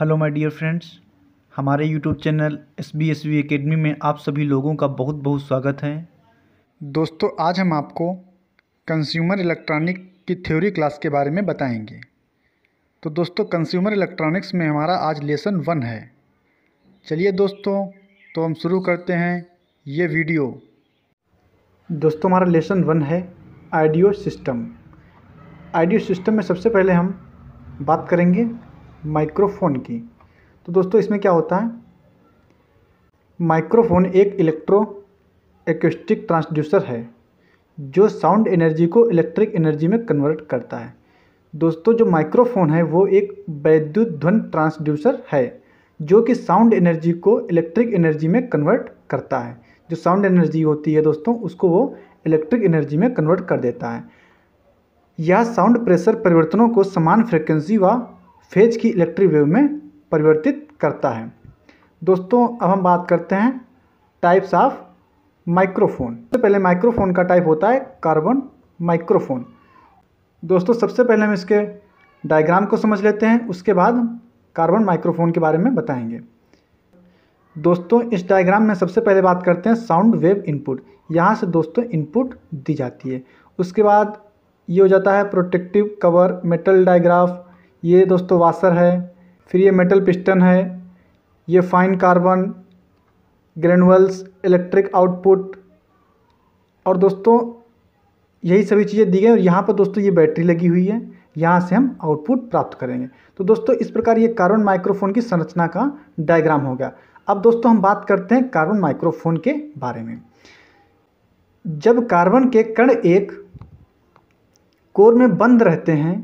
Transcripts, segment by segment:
hello my dear friends हमारे YouTube channel S B S V academy में आप सभी लोगों का बहुत बहुत स्वागत है दोस्तों आज हम आपको कंज्यूमर इलेक्ट्रॉनिक की थ्योरी क्लास के बारे में बताएंगे तो दोस्तों कंज्यूमर इलेक्ट्रॉनिक्स में हमारा आज लेसन वन है चलिए दोस्तों तो हम शुरू करते हैं ये वीडियो दोस्तों हमारा लेसन वन है आइडियो सिस्टम आइडियो सिस्टम में सबसे पहले हम बात करेंगे माइक्रोफोन की तो दोस्तों इसमें क्या होता है माइक्रोफोन एक इलेक्ट्रो एक्स्टिक ट्रांसड्यूसर है जो साउंड एनर्जी को इलेक्ट्रिक एनर्जी में कन्वर्ट करता है दोस्तों जो माइक्रोफोन है वो एक वैद्युत ध्वन ट्रांसड्यूसर है जो कि साउंड एनर्जी को इलेक्ट्रिक एनर्जी में कन्वर्ट करता है जो साउंड एनर्जी होती है दोस्तों उसको वो इलेक्ट्रिक एनर्जी में कन्वर्ट कर देता है यह साउंड प्रेशर परिवर्तनों को समान फ्रिक्वेंसी व फेज की इलेक्ट्रिक वेव में परिवर्तित करता है दोस्तों अब हम बात करते हैं टाइप्स ऑफ माइक्रोफोन सबसे पहले माइक्रोफोन का टाइप होता है कार्बन माइक्रोफोन दोस्तों सबसे पहले हम इसके डायग्राम को समझ लेते हैं उसके बाद हम कार्बन माइक्रोफोन के बारे में बताएंगे दोस्तों इस डायग्राम में सबसे पहले बात करते हैं साउंड वेव इनपुट यहाँ से दोस्तों इनपुट दी जाती है उसके बाद ये हो जाता है प्रोटेक्टिव कवर मेटल डायग्राफ ये दोस्तों वाशर है फिर ये मेटल पिस्टन है ये fine carbon granules electric output और दोस्तों यही सभी चीज़ें दी गई और यहाँ पर दोस्तों ये बैटरी लगी हुई है यहाँ से हम आउटपुट प्राप्त करेंगे तो दोस्तों इस प्रकार ये कार्बन माइक्रोफोन की संरचना का डायग्राम हो गया अब दोस्तों हम बात करते हैं कार्बन माइक्रोफोन के बारे में जब कार्बन के कण एक कोर में बंद रहते हैं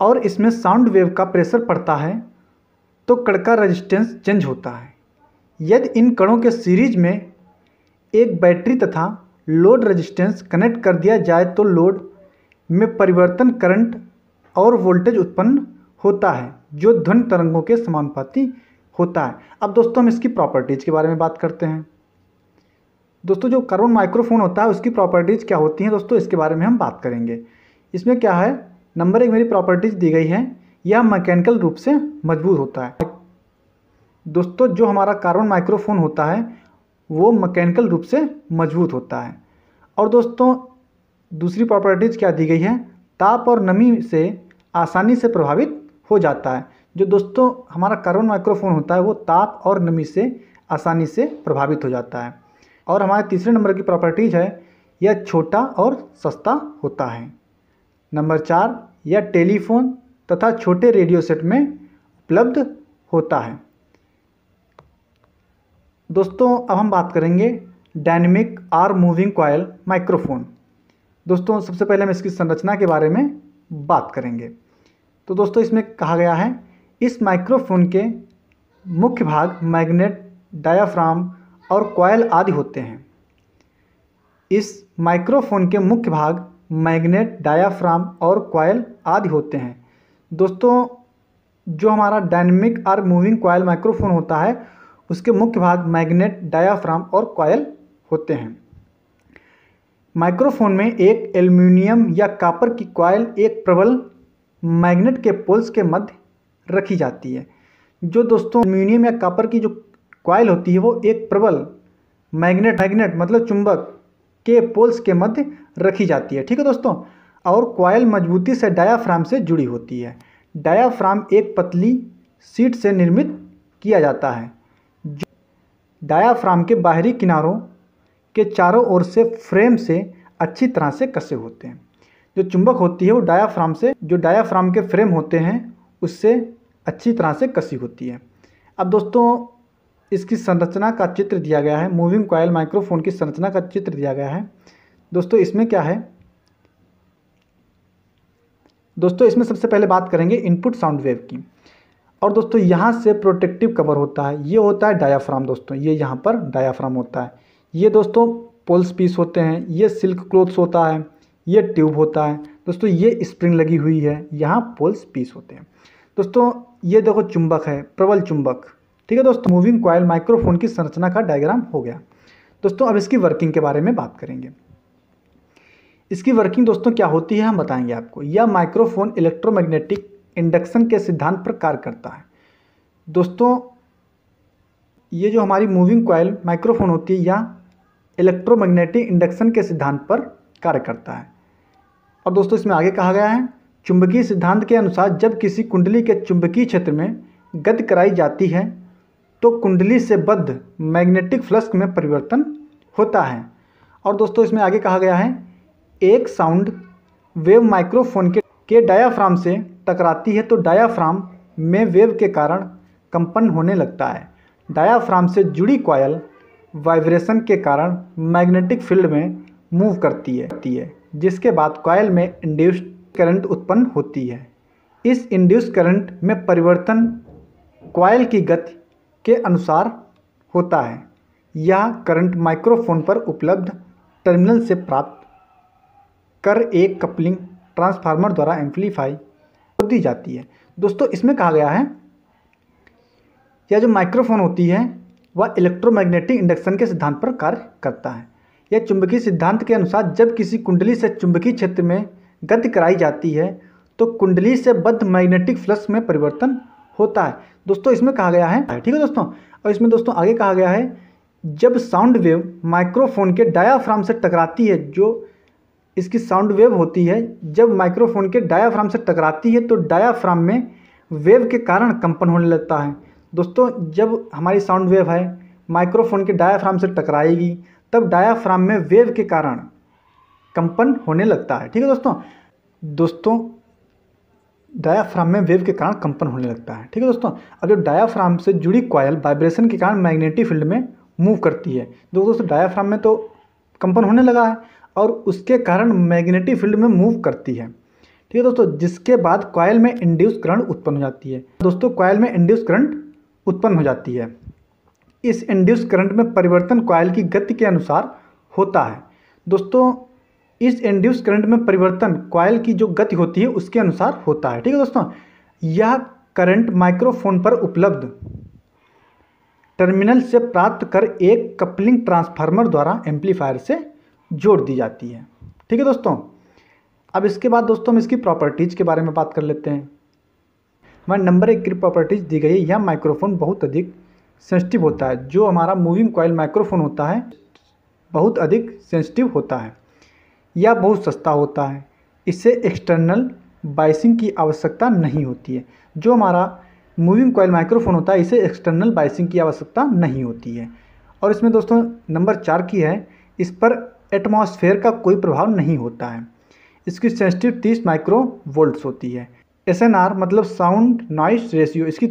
और इसमें साउंड वेव का प्रेशर पड़ता है तो कण का रेजिस्टेंस चेंज होता है यदि इन कणों के सीरीज में एक बैटरी तथा लोड रेजिस्टेंस कनेक्ट कर दिया जाए तो लोड में परिवर्तन करंट और वोल्टेज उत्पन्न होता है जो ध्वनि तरंगों के समानुपाती होता है अब दोस्तों हम इसकी प्रॉपर्टीज़ के बारे में बात करते हैं दोस्तों जो कार्बन माइक्रोफोन होता है उसकी प्रॉपर्टीज़ क्या होती हैं दोस्तों इसके बारे में हम बात करेंगे इसमें क्या है नंबर एक मेरी प्रॉपर्टीज दी गई है यह मैकेनिकल रूप से मजबूत होता है दोस्तों जो हमारा कार्बन माइक्रोफोन होता है वो मैकेनिकल रूप से मजबूत होता है और दोस्तों दूसरी प्रॉपर्टीज क्या दी गई है ताप और नमी से आसानी से प्रभावित हो जाता है जो दोस्तों हमारा कार्बन माइक्रोफोन होता है वो ताप और नमी से आसानी से प्रभावित हो जाता है और हमारे तीसरे नंबर की प्रॉपर्टीज है यह छोटा और सस्ता होता है नंबर चार या टेलीफोन तथा छोटे रेडियो सेट में उपलब्ध होता है दोस्तों अब हम बात करेंगे dynamic or moving coil microphone दोस्तों सबसे पहले हम इसकी संरचना के बारे में बात करेंगे तो दोस्तों इसमें कहा गया है इस माइक्रोफोन के मुख्य भाग मैग्नेट डायाफ्राम और कॉयल आदि होते हैं इस माइक्रोफोन के मुख्य भाग मैग्नेट डायाफ्राम और कॉयल आदि होते हैं दोस्तों जो हमारा डायनेमिक और मूविंग कॉयल माइक्रोफोन होता है उसके मुख्य भाग मैग्नेट डायाफ्राम और कॉयल होते हैं माइक्रोफोन में एक एल्यूमिनियम या कापर की कॉयल एक प्रबल मैग्नेट के पोल्स के मध्य रखी जाती है जो दोस्तों एल्यूमिनियम या कापर की जो कॉयल होती है वो एक प्रबल मैग्नेट मैग्नेट मतलब चुंबक के पोल्स के मध्य रखी जाती है ठीक है दोस्तों और क्वाइल मजबूती से डायाफ्राम से जुड़ी होती है डायाफ्राम एक पतली सीट से निर्मित किया जाता है डायाफ्राम के बाहरी किनारों के चारों ओर से फ्रेम से अच्छी तरह से कसे होते हैं जो चुंबक होती है वो डायाफ्राम से जो डायाफ्राम के फ्रेम होते हैं उससे अच्छी तरह से कसी होती है अब दोस्तों इसकी संरचना का चित्र दिया गया है मूविंग कॉयल माइक्रोफोन की संरचना का चित्र दिया गया है दोस्तों इसमें क्या है दोस्तों इसमें सबसे पहले बात करेंगे इनपुट साउंड वेव की और दोस्तों यहाँ से प्रोटेक्टिव कवर होता है ये होता है डायाफ्राम दोस्तों ये यहाँ पर डायाफ्राम होता है ये दोस्तों पोल्स पीस होते हैं ये सिल्क क्लोथ्स होता है ये ट्यूब होता है दोस्तों ये स्प्रिंग लगी हुई है यहाँ पोल्स पीस होते हैं दोस्तों ये देखो चुंबक है प्रबल चुंबक ठीक है दोस्तों मूविंग कॉयल माइक्रोफोन की संरचना का डायग्राम हो गया दोस्तों अब इसकी वर्किंग के बारे में बात करेंगे इसकी वर्किंग दोस्तों क्या होती है हम बताएंगे आपको यह माइक्रोफोन इलेक्ट्रोमैग्नेटिक इंडक्शन के सिद्धांत पर कार्य करता है दोस्तों ये जो हमारी मूविंग कॉयल माइक्रोफोन होती है यह इलेक्ट्रोमैग्नेटिक इंडक्शन के सिद्धांत पर कार्य करता है और दोस्तों इसमें आगे कहा गया है चुंबकीय सिद्धांत के अनुसार जब किसी कुंडली के चुंबकीय क्षेत्र में गति कराई जाती है तो कुंडली से बद्ध मैग्नेटिक फ्लस्क में परिवर्तन होता है और दोस्तों इसमें आगे कहा गया है एक साउंड वेव माइक्रोफोन के के डायाफ्राम से टकराती है तो डायाफ्राम में वेव के कारण कंपन होने लगता है डायाफ्राम से जुड़ी कॉयल वाइब्रेशन के कारण मैग्नेटिक फील्ड में मूव करती है जिसके बाद कॉयल में इंड्यूस्ड करंट उत्पन्न होती है इस इंड्यूस करंट में परिवर्तन कॉयल की गति के अनुसार होता है यह करंट माइक्रोफोन पर उपलब्ध टर्मिनल से प्राप्त कर एक कपलिंग ट्रांसफार्मर द्वारा एम्पलीफाई दी जाती है दोस्तों इसमें कहा गया है यह जो माइक्रोफोन होती है वह इलेक्ट्रोमैग्नेटिक इंडक्शन के सिद्धांत पर कार्य करता है यह चुंबकीय सिद्धांत के अनुसार जब किसी कुंडली से चुंबकीय क्षेत्र में गति कराई जाती है तो कुंडली से बद्ध मैग्नेटिक फ्लक्स में परिवर्तन होता है दोस्तों इसमें कहा गया है ठीक है दोस्तों और इसमें दोस्तों आगे कहा गया है जब साउंड वेव माइक्रोफोन के डायाफ्राम से टकराती है जो इसकी साउंड वेव होती है जब माइक्रोफोन के डायाफ्राम से टकराती है तो डायाफ्राम में वेव के कारण कंपन होने लगता है दोस्तों जब हमारी साउंड वेव है माइक्रोफोन के डायाफ्राम से टकराएगी तब डायाफ्राम में वेव के कारण कंपन होने लगता है ठीक है दोस्तों दोस्तों डायाफ्राम में वेव के कारण कंपन होने लगता है ठीक है दोस्तों अब जो डायाफ्राम से जुड़ी कॉयल वाइब्रेशन के कारण मैग्नेटिक फील्ड में मूव करती है जो तो दोस्तों डायाफ्राम में तो कंपन होने लगा है और उसके कारण मैग्नेटिक फील्ड में मूव करती है ठीक है दोस्तों जिसके बाद कॉयल में इंड्यूस करंट उत्पन्न हो जाती है दोस्तों कॉयल में इंड्यूस करंट उत्पन्न हो जाती है इस इंड्यूस करंट में परिवर्तन कॉयल की गति के अनुसार होता है दोस्तों इस इंड्यूस करंट में परिवर्तन कॉयल की जो गति होती है उसके अनुसार होता है ठीक है दोस्तों यह करंट माइक्रोफोन पर उपलब्ध टर्मिनल से प्राप्त कर एक कपलिंग ट्रांसफार्मर द्वारा एम्पलीफायर से जोड़ दी जाती है ठीक है दोस्तों अब इसके बाद दोस्तों हम इसकी प्रॉपर्टीज़ के बारे में बात कर लेते हैं हमारे नंबर एक की प्रॉपर्टीज़ दी गई है यह माइक्रोफोन बहुत अधिक सेंसिटिव होता है जो हमारा मूविंग कॉयल माइक्रोफोन होता है बहुत अधिक सेंसिटिव होता है या बहुत सस्ता होता है इससे एक्सटर्नल बाइसिंग की आवश्यकता नहीं होती है जो हमारा मूविंग कोयल माइक्रोफोन होता है इसे एक्सटर्नल बाइसिंग की आवश्यकता नहीं होती है और इसमें दोस्तों नंबर चार की है इस पर एटमॉस्फेयर का कोई प्रभाव नहीं होता है इसकी सेंसिटिव तीस माइक्रो वोल्ट्स होती है एस मतलब साउंड नॉइस रेशियो इसकी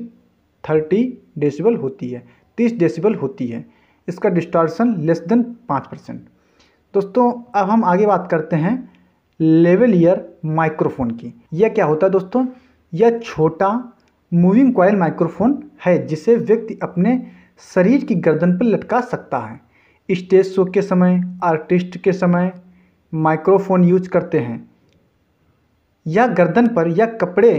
थर्टी डेसिबल होती है तीस डेसिबल होती है इसका डिस्टॉर्सन लेस देन पाँच परसेंट दोस्तों अब हम आगे बात करते हैं लेवल ईयर माइक्रोफोन की यह क्या होता है दोस्तों यह छोटा मूविंग कॉयल माइक्रोफोन है जिसे व्यक्ति अपने शरीर की गर्दन पर लटका सकता है स्टेज शो के समय आर्टिस्ट के समय माइक्रोफोन यूज करते हैं या गर्दन पर या कपड़े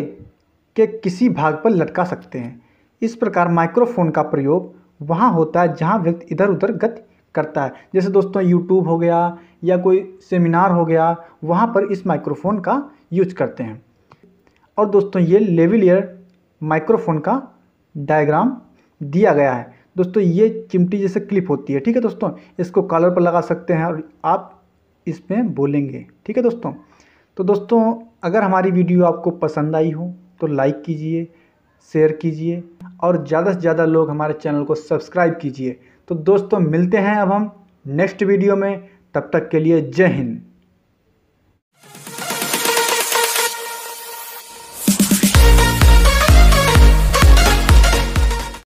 के किसी भाग पर लटका सकते हैं इस प्रकार माइक्रोफोन का प्रयोग वहाँ होता है जहाँ व्यक्ति इधर उधर गति करता है जैसे दोस्तों यूट्यूब हो गया या कोई सेमिनार हो गया वहाँ पर इस माइक्रोफोन का यूज करते हैं और दोस्तों ये लेविलियर माइक्रोफोन का डायग्राम दिया गया है दोस्तों ये चिमटी जैसे क्लिप होती है ठीक है दोस्तों इसको कॉलर पर लगा सकते हैं और आप इसमें बोलेंगे ठीक है दोस्तों तो दोस्तों अगर हमारी वीडियो आपको पसंद आई हो तो लाइक कीजिए शेयर कीजिए और ज़्यादा से ज़्यादा लोग हमारे चैनल को सब्सक्राइब कीजिए तो दोस्तों मिलते हैं अब हम नेक्स्ट वीडियो में तब तक के लिए जय हिंद